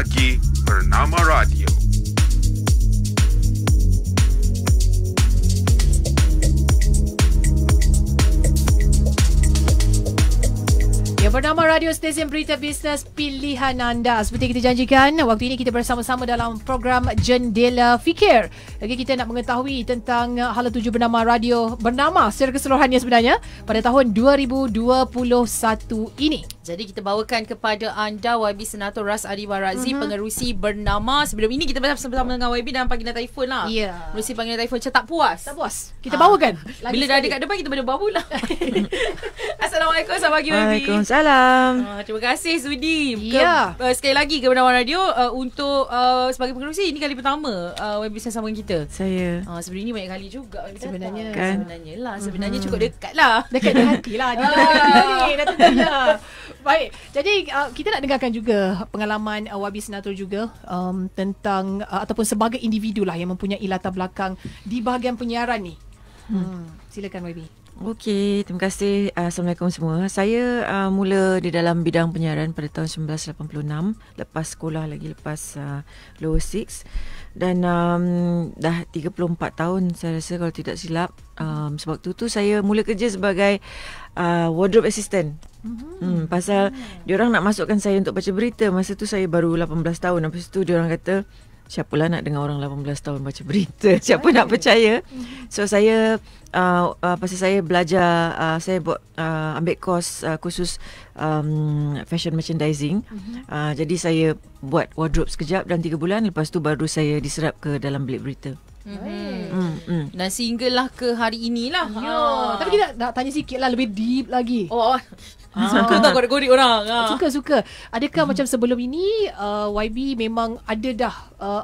pagi bernama radio. Yang bernama Radio Stesen Berita Bisnes Pilihan Anda. Seperti kita janjikan, waktu ini kita bersama-sama dalam program Jendela Fikir. Okay, kita nak mengetahui tentang uh, hal tuju bernama radio bernama secara keseluruhannya sebenarnya pada tahun 2021 ini. Jadi kita bawakan kepada anda YB Senator Ras Adi Warazi mm-hmm. Pengerusi bernama Sebelum ini kita bersama-sama dengan YB Dalam panggilan telefon lah Ya yeah. Pengerusi panggilan telefon Macam tak puas Tak puas Kita ha. bawakan Lagi Bila sekali. dah ada kat depan Kita boleh bawa pula Assalamualaikum Selamat pagi YB Waalaikumsalam uh, Terima kasih Sudi Ya yeah. uh, Sekali lagi ke Bernama Radio uh, Untuk uh, sebagai pengerusi Ini kali pertama uh, eh, YB sama dengan kita Saya uh, Sebelum ini banyak kali juga Sebenarnya lah, kan? Sebenarnya lah Sebenarnya mm-hmm. cukup dekat lah Dekat dengan hati lah Baik. Jadi uh, kita nak dengarkan juga pengalaman uh, Wabi Senator juga um, tentang uh, ataupun sebagai individu lah yang mempunyai latar belakang di bahagian penyiaran ni. Hmm. hmm. Silakan Wabi. Okey, terima kasih. Assalamualaikum semua. Saya uh, mula di dalam bidang penyiaran pada tahun 1986, lepas sekolah lagi lepas uh, lower 6 dan um, dah 34 tahun saya rasa kalau tidak silap. Um, sebab tu tu saya mula kerja sebagai uh, wardrobe assistant Hmm, hmm, pasal dia orang nak masukkan saya untuk baca berita masa tu saya baru 18 tahun. Lepas tu dia orang kata siapa siapalah nak dengar orang 18 tahun baca berita. Siapa Hai. nak percaya? Hmm. So saya uh, uh, pasal saya belajar uh, saya buat uh, ambil kos uh, khusus um, fashion merchandising. Hmm. Uh, jadi saya buat wardrobe sekejap dan 3 bulan lepas tu baru saya diserap ke dalam bilik berita. Hmm. Hmm. Hmm. Dan sehinggalah ke hari inilah Ya ha. Tapi kita nak, nak tanya sikit lah Lebih deep lagi Oh, oh. Ah. Suka tak korek-korek orang ha. Suka suka Adakah hmm. macam sebelum ini uh, YB memang ada dah uh,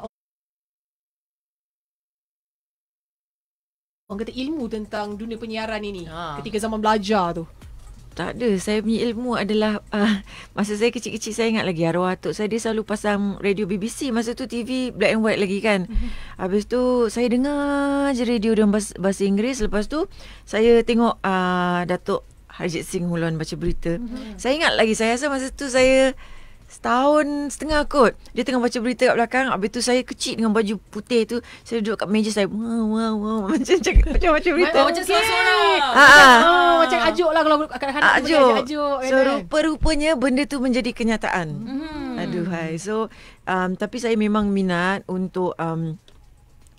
Orang kata ilmu tentang dunia penyiaran ini ha. Ketika zaman belajar tu tak ada saya punya ilmu adalah uh, masa saya kecil-kecil saya ingat lagi arwah atuk saya dia selalu pasang radio BBC masa tu TV black and white lagi kan mm-hmm. habis tu saya dengar je radio dalam bahasa Inggeris lepas tu saya tengok uh, datuk Harjit Singh Hulon baca berita. Mm-hmm. Saya ingat lagi saya rasa masa tu saya setahun setengah kot. Dia tengah baca berita kat belakang. Habis tu saya kecil dengan baju putih tu. Saya duduk kat meja saya. Wah, wah, wah. Macam macam macam macam berita. Macam okay. seorang-seorang. Ha, ha. Oh, macam ajuk lah kalau kadang-kadang. Ajuk. ajuk. Kan? So, rupa-rupanya benda tu menjadi kenyataan. Mm-hmm. Aduhai. So, um, tapi saya memang minat untuk... Um,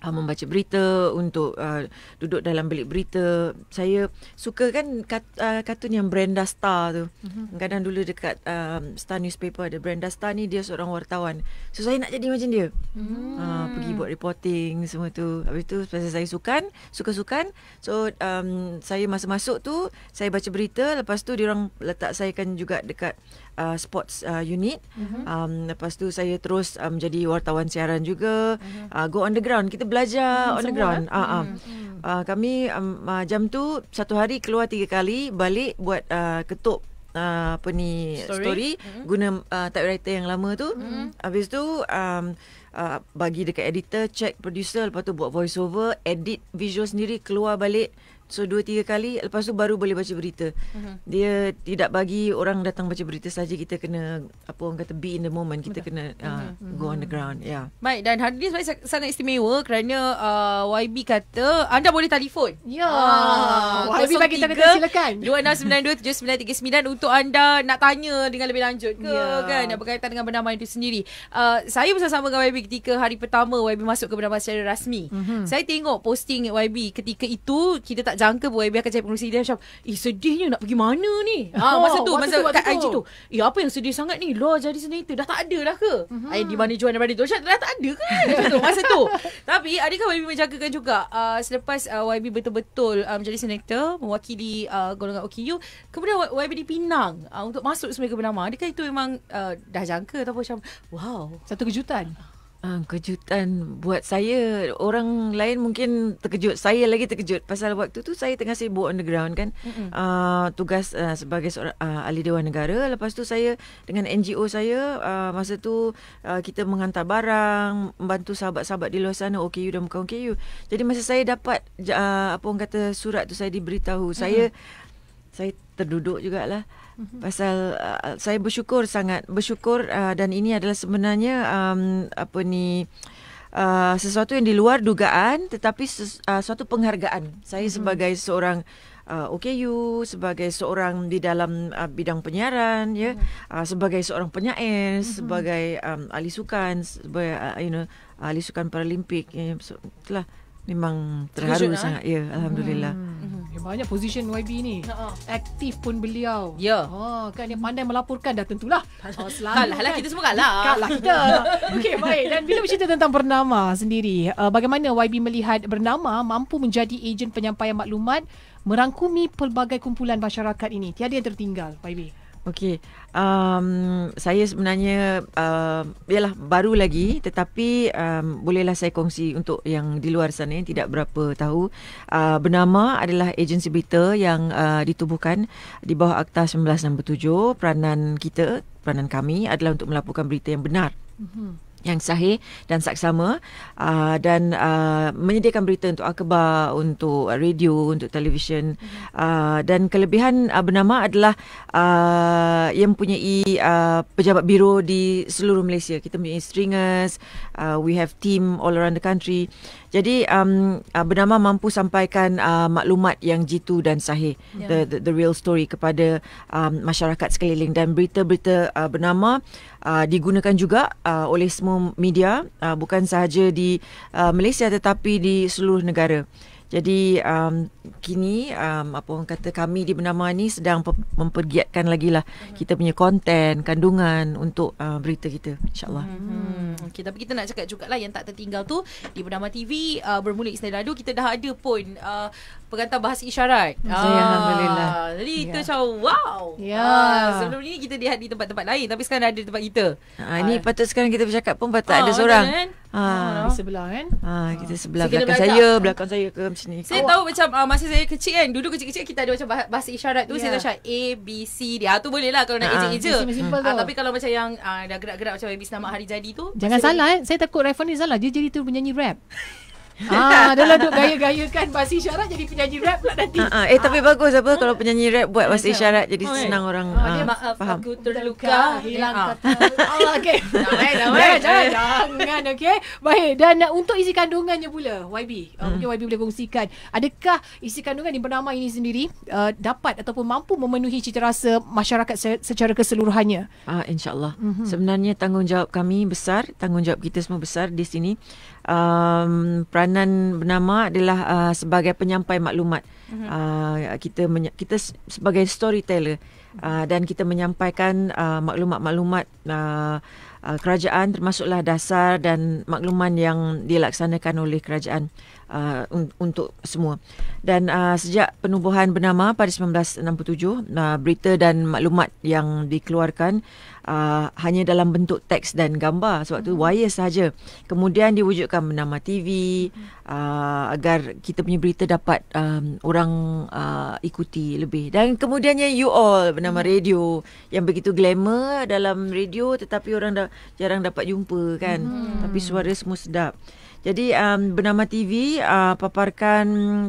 uh, membaca berita untuk uh, duduk dalam bilik berita saya suka kan kat, uh, kartun yang Brenda Star tu mhm. kadang dulu dekat uh, Star newspaper ada Brenda Star ni dia seorang wartawan so saya nak jadi macam dia hmm. uh, pergi buat reporting semua tu habis tu pasal saya sukan suka-sukan so um, saya masa masuk tu saya baca berita lepas tu dia orang letak saya kan juga dekat uh, sports uh, unit mm-hmm. um, lepas tu saya terus uh, um, menjadi wartawan siaran juga mm-hmm. uh, go on the ground kita belajar mm, on the ground ha eh? uh, mm-hmm. Mm. uh, kami um, uh, jam tu satu hari keluar tiga kali balik buat uh, ketuk Uh, apa ni story, story mm-hmm. guna uh, typewriter yang lama tu mm-hmm. habis tu um, uh, bagi dekat editor check producer lepas tu buat voiceover, edit visual sendiri keluar balik So dua tiga kali lepas tu baru boleh baca berita. Mm-hmm. Dia tidak bagi orang datang baca berita saja kita kena apa orang kata be in the moment. Kita Betul. kena mm-hmm. uh, go on the ground. Ya. Yeah. Baik dan hari hadis saya sangat istimewa kerana uh, YB kata anda boleh telefon. Ya. Yeah. Uh, YB bagi tanda silakan. 26927939 untuk anda nak tanya dengan lebih lanjut ke yeah. kan nak berkaitan dengan bernama itu sendiri. Uh, saya bersama dengan YB ketika hari pertama YB masuk ke bernama secara rasmi. Mm-hmm. Saya tengok posting YB ketika itu kita tak jangka pun Biar akan cari pengurusi dia Macam Eh sedihnya nak pergi mana ni ha, oh, Masa tu Masa, masa tu, kat IG tu Eh apa yang sedih sangat ni Law jadi senator Dah tak ada dah ke uh-huh. Mhm. Eh, Ay, Di mana Johan dan tu Macam dah tak ada kan Macam tu Masa tu Tapi adakah YB menjagakan juga uh, Selepas uh, YB betul-betul uh, um, Menjadi senator Mewakili uh, golongan OKU Kemudian YB dipinang uh, Untuk masuk sebagai penama Adakah itu memang uh, Dah jangka Atau macam Wow Satu kejutan Ha, kejutan buat saya orang lain mungkin terkejut saya lagi terkejut pasal waktu tu saya tengah sibuk underground kan mm-hmm. uh, tugas uh, sebagai seorang uh, ahli dewan negara lepas tu saya dengan NGO saya uh, masa tu uh, kita menghantar barang membantu sahabat-sahabat di luar sana OKU dan bukan OKU jadi masa saya dapat uh, apa orang kata surat tu saya diberitahu mm-hmm. saya saya terduduk jugalah Mm-hmm. Pasal uh, saya bersyukur sangat bersyukur uh, dan ini adalah sebenarnya um, apa ni Uh, sesuatu yang di luar dugaan tetapi ses, uh, suatu penghargaan saya mm-hmm. sebagai seorang uh, OKU sebagai seorang di dalam uh, bidang penyiaran ya yeah, mm-hmm. uh, sebagai seorang penyair mm-hmm. sebagai um, ahli sukan sebagai uh, you know ahli sukan paralimpik ya yeah, so, itulah memang terharu Terusun, ah. sangat ya alhamdulillah mm. Yang banyak position YB ni uh-huh. Aktif pun beliau Ya yeah. ha, Kan yang pandai melaporkan Dah tentulah oh, ha, Kalah kan. Lah. lah Kita semua kalah Kalah kita Okey baik Dan bila bercerita tentang Bernama sendiri uh, Bagaimana YB melihat Bernama mampu menjadi Ejen penyampaian maklumat Merangkumi pelbagai kumpulan masyarakat ini Tiada yang tertinggal YB Okey. Um saya sebenarnya uh, yalah baru lagi tetapi um bolehlah saya kongsi untuk yang di luar sana yang tidak berapa tahu uh, bernama adalah agensi berita yang uh, ditubuhkan di bawah Akta 1967 peranan kita peranan kami adalah untuk melaporkan berita yang benar. Mhm yang sahih dan saksama uh, dan uh, menyediakan berita untuk akhbar, untuk radio, untuk televisyen mhm. uh, dan kelebihan uh, bernama adalah uh, yang mempunyai uh, pejabat biro di seluruh Malaysia. Kita mempunyai stringers, uh, we have team all around the country jadi um, uh, Bernama mampu sampaikan uh, maklumat yang jitu dan sahih yeah. the, the the real story kepada um, masyarakat sekeliling dan berita-berita uh, Bernama uh, digunakan juga uh, oleh semua media uh, bukan sahaja di uh, Malaysia tetapi di seluruh negara. Jadi um, kini um, apa orang kata kami di Bernama ni sedang mempergiatkan lagi lah mm-hmm. kita punya konten, kandungan untuk uh, berita kita insyaAllah. Mm-hmm. Okay, tapi kita nak cakap juga lah yang tak tertinggal tu di Bernama TV uh, bermula Isnin lalu kita dah ada pun uh, pengantar bahasa isyarat. Hmm. Ah, Alhamdulillah. Ah, jadi yeah. itu ya. macam wow. Yeah. Ah, sebelum ni kita lihat di tempat-tempat lain tapi sekarang ada di tempat kita. Ah, ini ah. patut sekarang kita bercakap pun patut ah, ada seorang. Kan? Ha, di sebelah kan? Ha, kita sebelah so, belakang, saya, belakang saya ke macam ni. Saya Awak. tahu macam uh, masa saya kecil kan, duduk kecil-kecil kita ada macam bahasa isyarat tu, yeah. saya ya. tahu macam A B C dia. Ah, tu boleh lah kalau nak ejek-ejek. Ha, hmm. ha, tapi kalau macam yang uh, dah gerak-gerak macam baby nama hari jadi tu, jangan salah eh. Saya takut refer ni salah. Dia jadi tu penyanyi rap. Ah, lah duk gaya-gayakan bahasa isyarat jadi penyanyi rap pula nanti. Ah, ah, eh tapi ah. bagus apa kalau penyanyi rap buat bahasa isyarat jadi oh, senang oh, orang. Oh, ah, dia maaf faham. aku terluka, ah. hilang ah. kata. Oh, okey. Jangan, jangan, jangan. jangan okey. Baik, dan uh, untuk isi kandungannya pula YB. Uh, ah, hmm. YB boleh kongsikan. Adakah isi kandungan yang bernama ini sendiri uh, dapat ataupun mampu memenuhi cita rasa masyarakat se- secara keseluruhannya? Ah, insyaAllah. Mm-hmm. Sebenarnya tanggungjawab kami besar, tanggungjawab kita semua besar di sini um, peranan bernama adalah uh, sebagai penyampai maklumat. Mhm. Uh, kita kita sebagai storyteller uh, dan kita menyampaikan uh, maklumat-maklumat uh, uh, kerajaan termasuklah dasar dan makluman yang dilaksanakan oleh kerajaan uh, untuk semua. Dan uh, sejak penubuhan bernama pada 1967, uh, berita dan maklumat yang dikeluarkan uh, hanya dalam bentuk teks dan gambar. Sebab itu hmm. wire sahaja. Kemudian diwujudkan bernama TV hmm. uh, agar kita punya berita dapat um, orang uh, ikuti lebih. Dan kemudiannya You All bernama hmm. radio yang begitu glamour dalam radio tetapi orang da- jarang dapat jumpa kan. Hmm. Tapi suara semua sedap. Jadi um, bernama TV uh, paparkan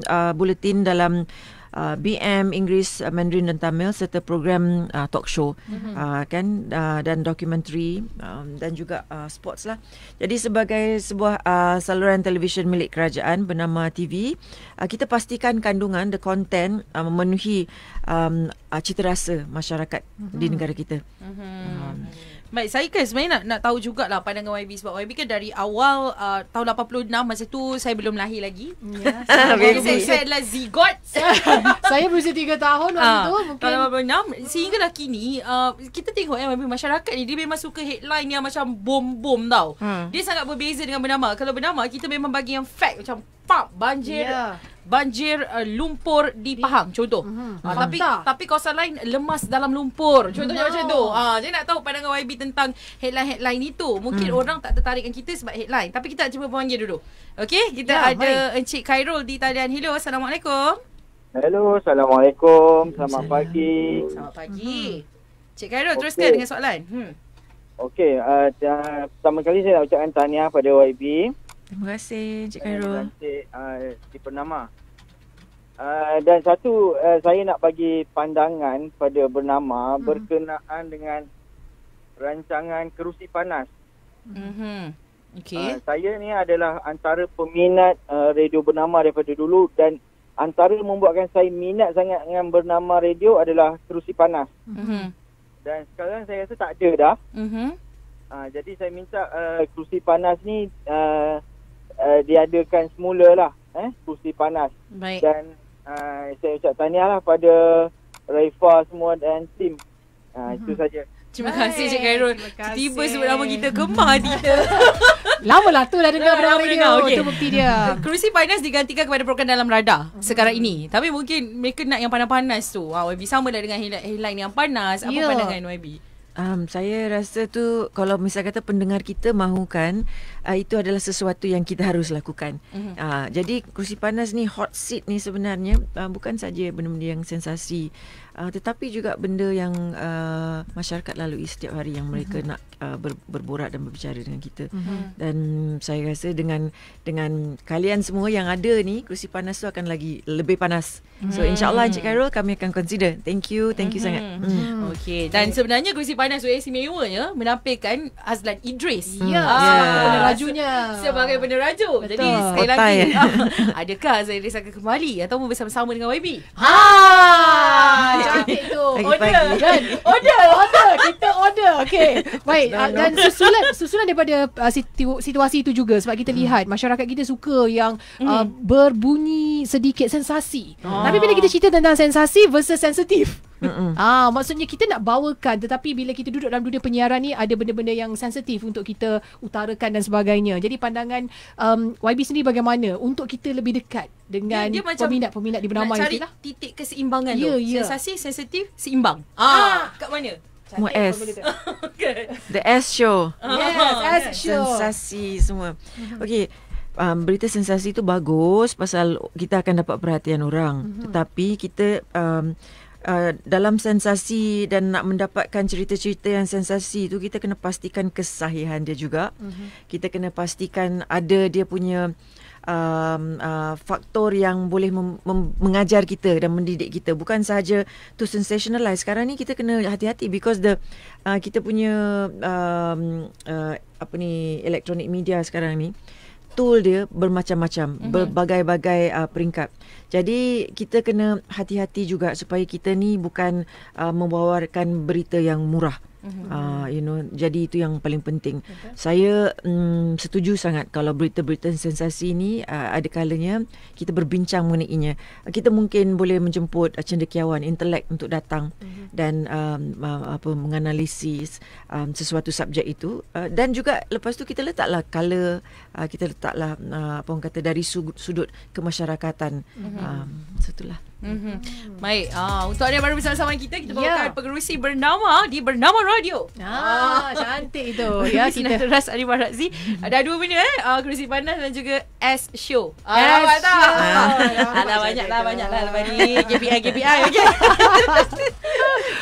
uh, buletin dalam Uh, BM Inggeris uh, Mandarin dan Tamil serta program uh, talk show mm-hmm. uh, kan uh, dan dokumentari um, dan juga uh, sports lah. Jadi sebagai sebuah uh, saluran televisyen milik kerajaan bernama TV, uh, kita pastikan kandungan the content uh, memenuhi um, uh, citarasa masyarakat mm-hmm. di mhm. negara kita. Mm-hmm. Um, Baik, saya kan sebenarnya nak, nak tahu juga jugalah pandangan YB sebab YB kan dari awal uh, tahun 86 masa tu saya belum lahir lagi. Yeah, saya, saya, adalah zigot. saya berusia 3 tahun waktu uh, tu mungkin. Tahun 86 sehingga lah kini uh, kita tengok eh, YB masyarakat ni dia memang suka headline yang macam bom-bom tau. Hmm. Dia sangat berbeza dengan bernama. Kalau bernama kita memang bagi yang fact macam pap banjir. Yeah banjir uh, lumpur di Pahang contoh. Mm-hmm. Uh, tapi tapi kawasan lain lemas dalam lumpur. Contohnya no. macam tu. Ah uh, jadi nak tahu pandangan YB tentang headline-headline itu. Mungkin mm. orang tak tertarik dengan kita sebab headline. Tapi kita nak cuba panggil dulu. Okey, kita ya, ada baik. Encik Khairul di talian. Hello, assalamualaikum. Hello, assalamualaikum. Hmm, Selamat pagi. Selamat pagi. Mm-hmm. Encik Khairul okay. teruskan dengan soalan. Hmm. Okey, uh, pertama kali saya nak ucapkan tahniah pada YB. Mm-hmm. Terima kasih Encik Khairul. Terima kasih uh, Encik Bernama. Uh, ah, dan satu uh, saya nak bagi pandangan pada Bernama hmm. berkenaan dengan rancangan kerusi panas. Mm-hmm. Okay. Uh, saya ni adalah antara peminat uh, radio Bernama daripada dulu dan antara membuatkan saya minat sangat dengan Bernama Radio adalah kerusi panas. Mm-hmm. Dan sekarang saya rasa tak ada dah. Mm-hmm. Uh, jadi saya minta uh, kerusi panas ni uh, uh, diadakan semula lah eh kursi panas Baik. dan uh, saya ucap tahniah lah pada Raifa semua dan tim uh, uh-huh. itu saja Terima kasih Cik Khairul Tiba sebut nama kita Gemar dia Lama lah tu dah dengar Lama dah dengar okay. bukti dia Kerusi panas digantikan Kepada program dalam radar mm-hmm. Sekarang ini Tapi mungkin Mereka nak yang panas-panas tu ha, ah, YB sama lah dengan Headline yang panas Apa yeah. pandangan YB? Um, saya rasa tu kalau misalnya kata pendengar kita mahukan uh, itu adalah sesuatu yang kita harus lakukan. Mm-hmm. Uh, jadi kursi panas ni hot seat ni sebenarnya uh, bukan saja benda-benda yang sensasi uh, tetapi juga benda yang uh, masyarakat lalui setiap hari yang mereka mm-hmm. nak uh, ber, berborak dan berbicara dengan kita mm-hmm. dan saya rasa dengan dengan kalian semua yang ada ni kerusi panas tu akan lagi lebih panas hmm so mhm. insyaallah Encik Khairul kami akan consider thank you thank you mm-hmm. sangat mm. okey dan okay. sebenarnya kerusi panas UAC mewahnya menampilkan Azlan Idris hmm. ya yeah. yeah. penerajunya sebagai peneraju jadi sekali lagi adakah Azlan Idris akan kembali atau bersama-sama dengan YB ha Okay pagi tu. Order. order. Order. Kita order. Okay. Baik. Uh, dan susulan susulan daripada uh, situ, situasi itu juga. Sebab kita mm. lihat masyarakat kita suka yang uh, mm. berbunyi sedikit sensasi. Oh. Tapi bila kita cerita tentang sensasi versus sensitif. Ah, maksudnya kita nak bawakan tetapi bila kita duduk dalam dunia penyiaran ni ada benda-benda yang sensitif untuk kita utarakan dan sebagainya. Jadi pandangan um, YB sendiri bagaimana untuk kita lebih dekat dengan dia, dia peminat-peminat di bernama itulah. Nak cari itulah. titik keseimbangan yeah, tu. Yeah. Sensasi, sensitif, seimbang. Ah, ah. kat mana? Semua S. S. okay. The S show. Ah. Yes, S show. Sensasi semua. Mm-hmm. Okay. Um, berita sensasi itu bagus pasal kita akan dapat perhatian orang. Mm-hmm. Tetapi kita um, uh, dalam sensasi dan nak mendapatkan cerita-cerita yang sensasi itu kita kena pastikan kesahihan dia juga. Uh-huh. Kita kena pastikan ada dia punya um, uh, faktor yang boleh mengajar kita dan mendidik kita. Bukan sahaja to sensationalize. Sekarang ni kita kena hati-hati because the uh, kita punya um, uh, apa ni elektronik media sekarang ni. Uh, tool dia bermacam-macam, mm-hmm. berbagai-bagai uh, peringkat. Jadi kita kena hati-hati juga supaya kita ni bukan uh, membawakan berita yang murah. Uh, you know jadi itu yang paling penting. Betul. Saya um, setuju sangat kalau berita-berita sensasi ini uh, ah, ada kalanya kita berbincang mengenainya. Uh, kita mungkin boleh menjemput uh, cendekiawan intelek untuk datang uh-huh. dan um, uh, apa menganalisis um, sesuatu subjek itu uh, dan juga lepas tu kita letaklah kala uh, kita letaklah uh, apa orang kata dari sudut, sudut kemasyarakatan. Uh-huh. Um, satulah Mm-hmm. Baik, uh, untuk anda baru bersama-sama kita Kita bawakan yeah. pengerusi bernama Di Bernama radio. Ah, ah. cantik itu. ya, kita teras Ali Marazi. Ada dua punya eh. Ah, uh, Kerusi Panas dan juga S Show. Ah, S ada Ah, ah, ah, banyak lah, banyak lah. Lepas ni, GPI, GPI. Okay.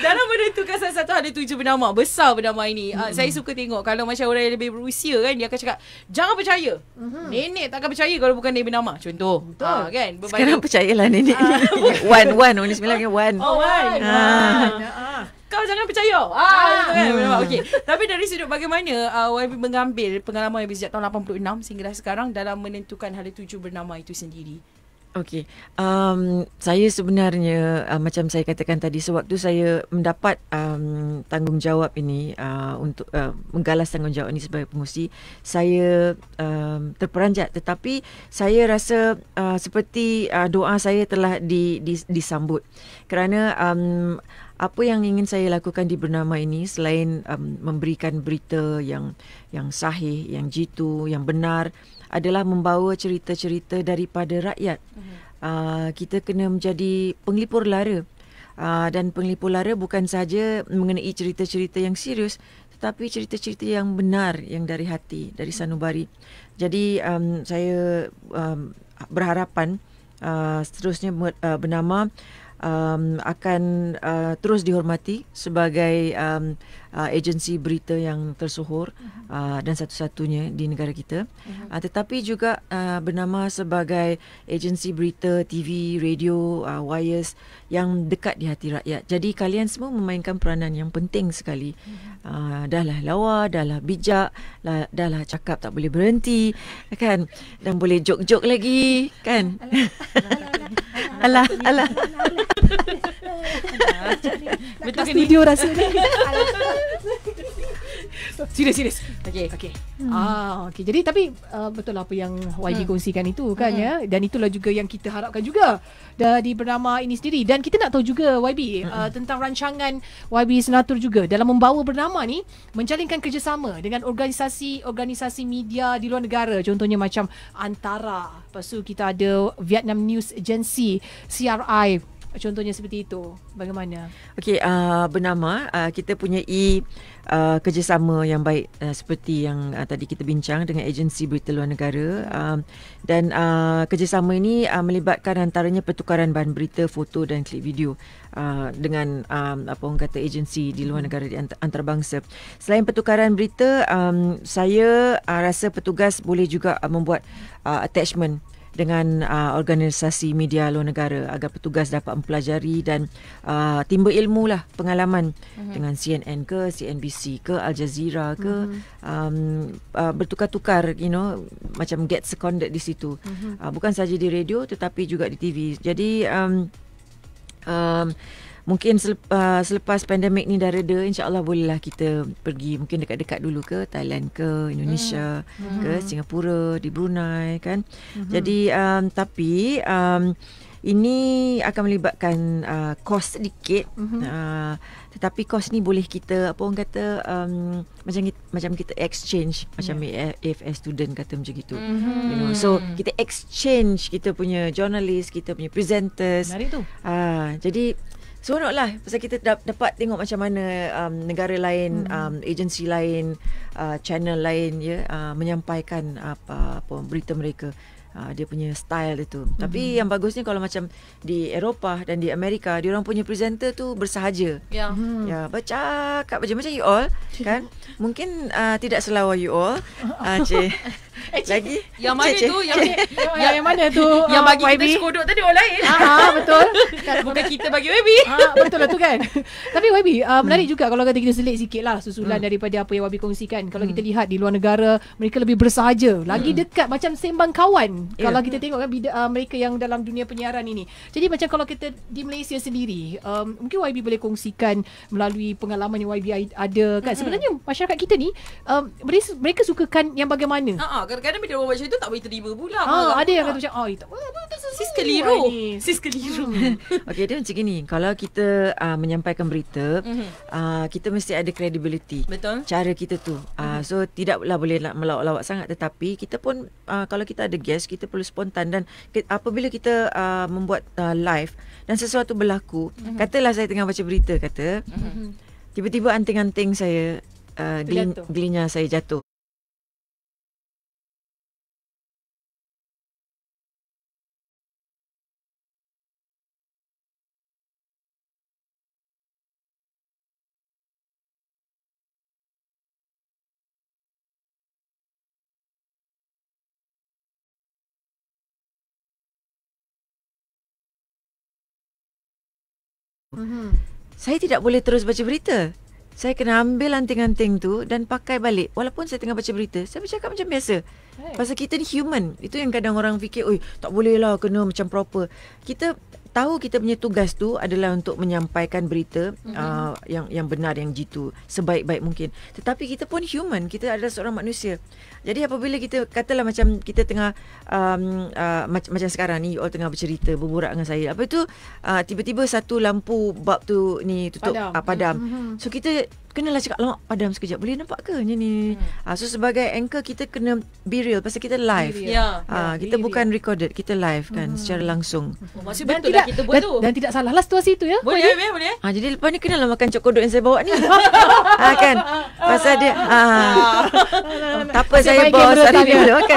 Dalam benda itu kan satu hari tujuh je bernama. Besar bernama ini. mm-hmm. Saya suka tengok. Kalau macam orang yang lebih berusia kan, dia akan cakap, jangan percaya. Mm-hmm. Nenek tak akan percaya kalau bukan dia bernama. Contoh. Betul. Ah, kan? Sekarang percayalah nenek ni. Ah. One one, Orang ni one. Oh, Wan. Ah. Ah jangan percaya. Ah, ah. Gitu kan? Hmm. Okay. Tapi dari sudut bagaimana uh, YB mengambil pengalaman YB sejak tahun 86 sehingga sekarang dalam menentukan hala tuju bernama itu sendiri? Okey. Um saya sebenarnya uh, macam saya katakan tadi sewaktu saya mendapat um tanggungjawab ini uh, untuk uh, menggalas tanggungjawab ini sebagai pengusi, saya um terperanjat tetapi saya rasa uh, seperti uh, doa saya telah di, di, disambut. Kerana um apa yang ingin saya lakukan di bernama ini selain um, memberikan berita yang yang sahih yang jitu yang benar adalah membawa cerita-cerita daripada rakyat uh, kita kena menjadi penglipur lara uh, dan penglipur lara bukan saja mengenai cerita-cerita yang serius tetapi cerita-cerita yang benar yang dari hati dari mhm. sanubari jadi um, saya um, berharapan uh, seterusnya uh, bernama um, akan uh, terus dihormati sebagai um, uh, agensi berita yang tersohor mhm. uh, dan satu-satunya di negara kita mhm. uh, tetapi juga uh, bernama sebagai agensi berita TV radio uh, wires yang dekat di hati rakyat jadi kalian semua memainkan peranan yang penting sekali mhm. uh, dahlah lawa dahlah bijak lah, dahlah cakap tak boleh berhenti kan dan boleh jok-jok lagi kan alah alah, alah, alah, alah, alah, alah, alah, alah. Betul ke studio rasa ni? Serius, serius. Okey okey. Hmm. Ah, okey Jadi tapi uh, betul lah apa yang YG hmm. kongsikan itu kan hmm. ya. Dan itulah juga yang kita harapkan juga dari bernama ini sendiri. Dan kita nak tahu juga YB uh, hmm. uh, tentang rancangan YB Senatur juga dalam membawa bernama ni menjalinkan kerjasama dengan organisasi-organisasi media di luar negara. Contohnya macam Antara. Lepas tu kita ada Vietnam News Agency, CRI, contohnya seperti itu bagaimana okey uh, bernama uh, kita punya i e, Uh, kerjasama yang baik uh, seperti yang uh, tadi kita bincang dengan agensi berita luar negara uh, dan uh, kerjasama ini uh, melibatkan antaranya pertukaran bahan berita, foto dan klip video uh, dengan um, apa orang kata agensi di luar negara di antarabangsa. Selain pertukaran berita, um, saya uh, rasa petugas boleh juga uh, membuat uh, attachment uh, dengan uh, organisasi media luar negara agar petugas dapat mempelajari dan uh, timba ilmu lah pengalaman uh-huh. dengan CNN ke CNBC ke Al Jazeera ke uh-huh. um, uh, bertukar-tukar you know macam get seconded di situ uh-huh. uh, bukan saja di radio tetapi juga di TV jadi um, um, mungkin selepas, uh, selepas pandemik ni dah reda insyaallah bolehlah kita pergi mungkin dekat-dekat dulu ke Thailand ke Indonesia hmm ke hmm. Singapura di Brunei kan hmm jadi um, tapi um, ini akan melibatkan uh, kos sedikit hmm uh, tetapi kos ni boleh kita apa orang kata um, macam macam kita exchange yeah. macam AFS ya. student kata macam gitu mm-hmm. you know so kita exchange kita punya journalist kita punya presenters Menarik tu uh, jadi Seronok lah Sebab kita dapat tengok macam mana um, Negara lain hmm. um, Agensi lain uh, Channel lain ya, yeah, uh, Menyampaikan apa, apa berita mereka uh, Dia punya style itu hmm. Tapi yang bagusnya kalau macam Di Eropah dan di Amerika Dia orang punya presenter tu bersahaja Ya yeah. hmm. yeah, Bercakap macam-macam you all Kan Mungkin uh, tidak selawa you all. Uh, cik. Eh, cik. Lagi? Yang mana cik, cik. Yang, yang, yang mana tu? Yang ah, bagi uh, kita skodok tadi orang lain. Ha, ah, betul. Bukan kita bagi Webby. Ha, ah, betul lah tu kan. Tapi Webby, uh, hmm. menarik juga kalau kata kita selit sikit lah susulan hmm. daripada apa yang Webby kongsikan. Kalau hmm. kita lihat di luar negara, mereka lebih bersahaja. Lagi hmm. dekat macam sembang kawan. Yeah. Kalau kita tengok kan uh, mereka yang dalam dunia penyiaran ini. Jadi macam kalau kita di Malaysia sendiri, um, mungkin Webby boleh kongsikan melalui pengalaman yang Webby ada kan. Hmm. Sebenarnya masyarakat kita ni uh, mereka sukakan yang bagaimana. Ha ah, kadang-kadang bila orang macam itu tak boleh terima pula. Ha ah, ada yang kata macam oh itu sis keliru. Sis keliru. Hmm. Okey dia macam gini kalau kita uh, menyampaikan berita uh, kita mesti ada credibility. Betul. Cara kita tu. Uh, so tidaklah boleh melawak-lawak sangat tetapi kita pun uh, kalau kita ada guest kita perlu spontan dan apabila kita uh, membuat uh, live dan sesuatu berlaku mhm. katalah saya tengah baca berita kata Tiba-tiba anting-anting saya Ah, uh, gelinya saya jatuh. Mhm. Saya tidak boleh terus baca berita saya kena ambil anting-anting tu dan pakai balik. Walaupun saya tengah baca berita, saya bercakap macam biasa. Hey. Pasal kita ni human. Itu yang kadang orang fikir, oi, tak boleh lah kena macam proper. Kita tahu kita punya tugas tu adalah untuk menyampaikan berita mm-hmm. uh, yang yang benar yang jitu sebaik-baik mungkin tetapi kita pun human kita adalah seorang manusia jadi apabila kita katalah macam kita tengah um, uh, mac- macam sekarang ni you all tengah bercerita berbual dengan saya apa tu uh, tiba-tiba satu lampu bab tu ni tutup padam, uh, padam. Mm-hmm. so kita kenalah cakap lama padam sekejap boleh nampak ke ni ni hmm. Ah, so sebagai anchor kita kena be real pasal kita live ya yeah. yeah. Ya, kita be bukan real. recorded kita live kan hmm. secara langsung oh, masih betul lah dan tidak, lah kita buat tu dan tidak salah lah situasi tu ya boleh boleh, boleh, boleh. Ha, jadi lepas ni kena lah makan cokodok yang saya bawa ni ha, kan pasal dia ha. tak apa saya bos hari ni boleh makan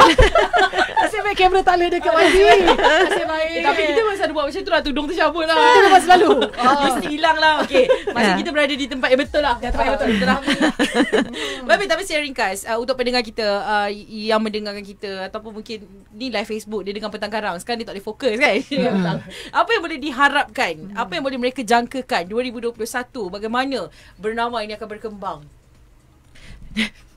Asyik main kamera tak ada dekat mandi Asyik main Tapi kita masa ada buat macam tu lah Tudung tu cabut lah Itu memang selalu Mesti hilang lah Okay Masa ya. kita berada di tempat yang betul lah betul betul Tapi tapi saya ringkas uh, untuk pendengar kita uh, yang mendengarkan kita ataupun mungkin ni live Facebook dia dengan petang karang sekarang dia tak boleh fokus kan. Ya. apa yang boleh diharapkan? Apa yang boleh mereka jangkakan 2021 bagaimana bernama ini akan berkembang?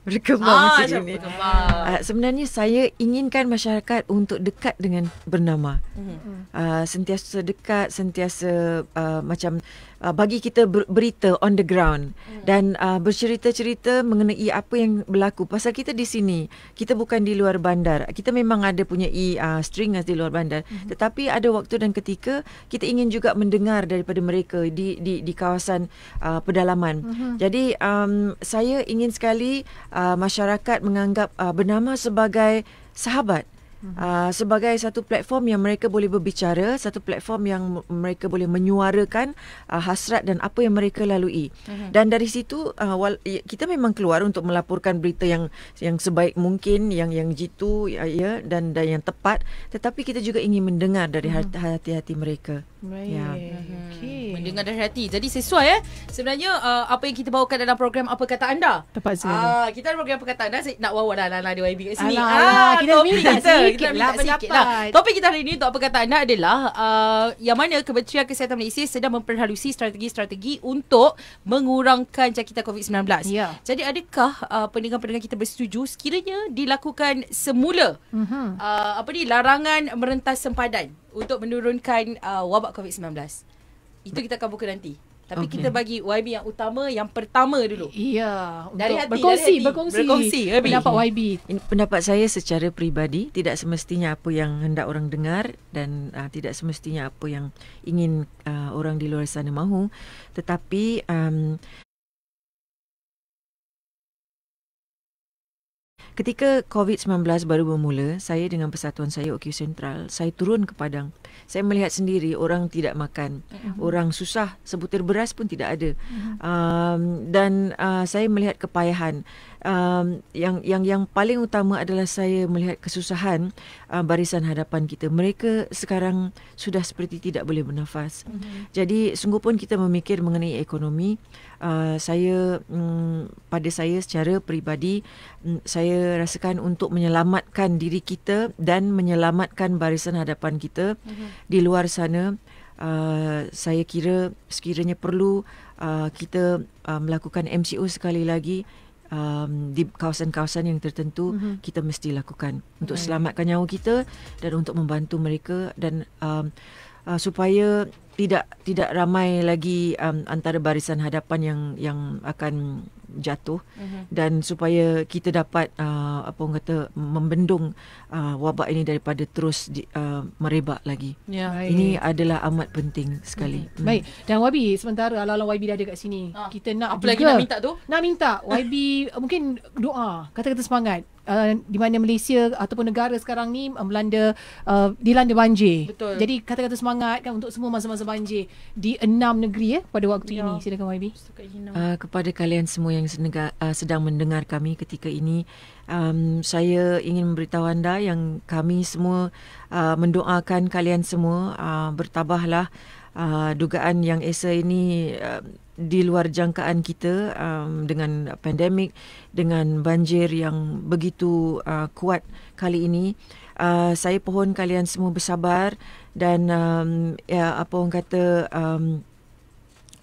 berkembang ah, macam Berkembang. Uh, sebenarnya saya inginkan masyarakat untuk dekat dengan bernama. Mm-hmm. Uh, sentiasa dekat, sentiasa uh, macam uh, bagi kita ber- berita on the ground hmm. dan uh, bercerita-cerita mengenai apa yang berlaku pasal kita di sini kita bukan di luar bandar kita memang ada punya uh, string di luar bandar hmm. tetapi ada waktu dan ketika kita ingin juga mendengar daripada mereka di di di kawasan uh, pedalaman hmm. jadi um, saya ingin sekali uh, masyarakat menganggap uh, bernama sebagai sahabat uh, sebagai satu platform yang mereka boleh berbicara, satu platform yang mereka boleh menyuarakan uh, hasrat dan apa yang mereka lalui. Uh-huh. Dan dari situ uh, kita memang keluar untuk melaporkan berita yang yang sebaik mungkin, yang yang jitu ya, ya dan dan yang tepat, tetapi kita juga ingin mendengar dari mhm. hati-hati mereka. Baik. Yeah. Mm-hmm. Okay. Mendengar dari hati. Jadi sesuai eh. Sebenarnya uh, apa yang kita bawakan dalam program apa kata anda? Tepat sekali. Uh, kita ada program apa kata anda. Nak wawa dah lah di YB kat sini. kita minta kita, kita minta lah, sikit lah. Topik kita hari ini untuk apa kata anda adalah uh, yang mana Kementerian Kesihatan Malaysia sedang memperhalusi strategi-strategi untuk mengurangkan jangkitan COVID-19. Yeah. Jadi adakah uh, pendengar-pendengar kita bersetuju sekiranya dilakukan semula mm-hmm. uh, apa ni larangan merentas sempadan untuk menurunkan uh, wabak COVID-19. Itu kita akan buka nanti. Tapi okay. kita bagi YB yang utama yang pertama dulu. Iya, untuk dari hati, berkongsi, dari hati. berkongsi, berkongsi. Pendapat YB. Pendapat saya secara peribadi tidak semestinya apa yang hendak orang dengar dan uh, tidak semestinya apa yang ingin uh, orang di luar sana mahu, tetapi um, Ketika COVID-19 baru bermula, saya dengan persatuan saya OKU Sentral, saya turun ke Padang. Saya melihat sendiri orang tidak makan, uh-huh. orang susah, sebutir beras pun tidak ada. Uh-huh. Um, dan uh, saya melihat kepayahan. Um, yang yang yang paling utama adalah saya melihat kesusahan uh, barisan hadapan kita. Mereka sekarang sudah seperti tidak boleh bernafas. Uh-huh. Jadi sungguh pun kita memikir mengenai ekonomi uh, saya um, pada saya secara peribadi um, saya rasakan untuk menyelamatkan diri kita dan menyelamatkan barisan hadapan kita uh-huh. di luar sana uh, saya kira sekiranya perlu uh, kita uh, melakukan MCO sekali lagi um, di kawasan-kawasan yang tertentu uh-huh. kita mesti lakukan untuk uh-huh. selamatkan nyawa kita dan untuk membantu mereka dan um, uh, supaya tidak tidak ramai lagi um, antara barisan hadapan yang yang akan jatuh mm-hmm. dan supaya kita dapat uh, apa orang kata membendung uh, wabak ini daripada terus di, uh, merebak lagi. Yeah. Ini adalah amat penting sekali. Mm. Mm. Baik. Dan Wabi sementara alah-alah YB dah ada kat sini. Ha. Kita nak apa juga, lagi nak minta tu? Nak minta YB mungkin doa, kata-kata semangat uh, di mana Malaysia ataupun negara sekarang ni uh, melanda uh, dilanda banjir. Betul. Jadi kata-kata semangat kan untuk semua masa-masa banjir di enam negeri ya pada waktu ya. ini. Silakan YB. Uh, kepada kalian semua yang senega, uh, sedang mendengar kami ketika ini um, saya ingin memberitahu anda yang kami semua uh, mendoakan kalian semua uh, bertabahlah uh, dugaan yang esa ini uh, di luar jangkaan kita um, dengan pandemik dengan banjir yang begitu uh, kuat kali ini uh, saya pohon kalian semua bersabar dan um, ya apa orang kata um,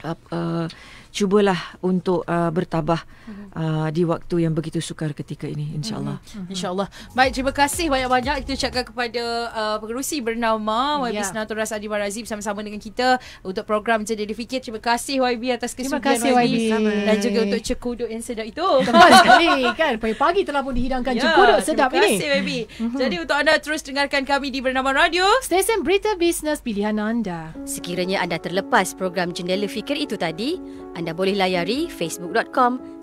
uh, uh, cubalah untuk uh, bertabah mhm. uh, di waktu yang begitu sukar ketika ini insyaallah mhm. Mhm. insyaallah baik terima kasih banyak-banyak kita ucapkan kepada uh, pengerusi bernama YB ya. Senator Ras Adi Marazib sama sama dengan kita untuk program Jadi Fikir terima kasih YB atas kesudian terima kasih YB, dan juga untuk cekuduk yang sedap itu tepat sekali kan pagi-pagi telah pun dihidangkan ya, cekuduk sedap terima ini terima kasih YB jadi untuk anda terus dengarkan kami di bernama radio stesen berita bisnes pilihan anda sekiranya anda terlepas program Jendela Fikir itu tadi anda boleh layari facebook.com